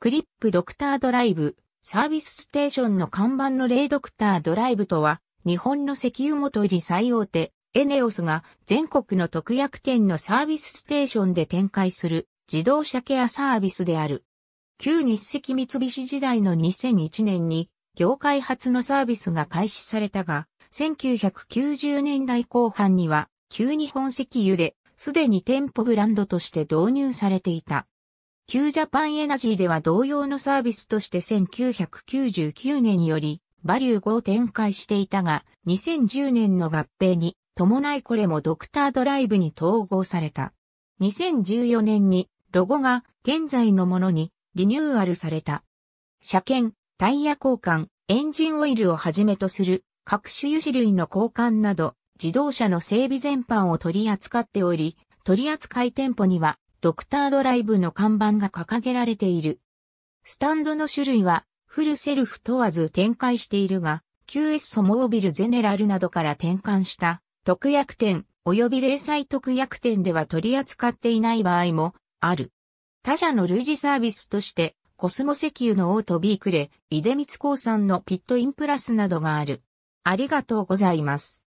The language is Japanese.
クリップドクタードライブ、サービスステーションの看板のレイドクタードライブとは、日本の石油元入り最大手、エネオスが全国の特約店のサービスステーションで展開する自動車ケアサービスである。旧日赤三菱時代の2001年に業界初のサービスが開始されたが、1990年代後半には旧日本石油ですでに店舗ブランドとして導入されていた。Q ジャパンエナジーでは同様のサービスとして1999年によりバリュー5を展開していたが、2010年の合併に伴いこれもドクタードライブに統合された。2014年にロゴが現在のものにリニューアルされた。車検、タイヤ交換、エンジンオイルをはじめとする各種油脂類の交換など自動車の整備全般を取り扱っており、取扱店舗にはドクタードライブの看板が掲げられている。スタンドの種類は、フルセルフ問わず展開しているが、QS ソモービルゼネラルなどから転換した、特約店及び零細特約店では取り扱っていない場合もある。他社の類似サービスとして、コスモ石油のオートビークレ、イデミコーさんのピットインプラスなどがある。ありがとうございます。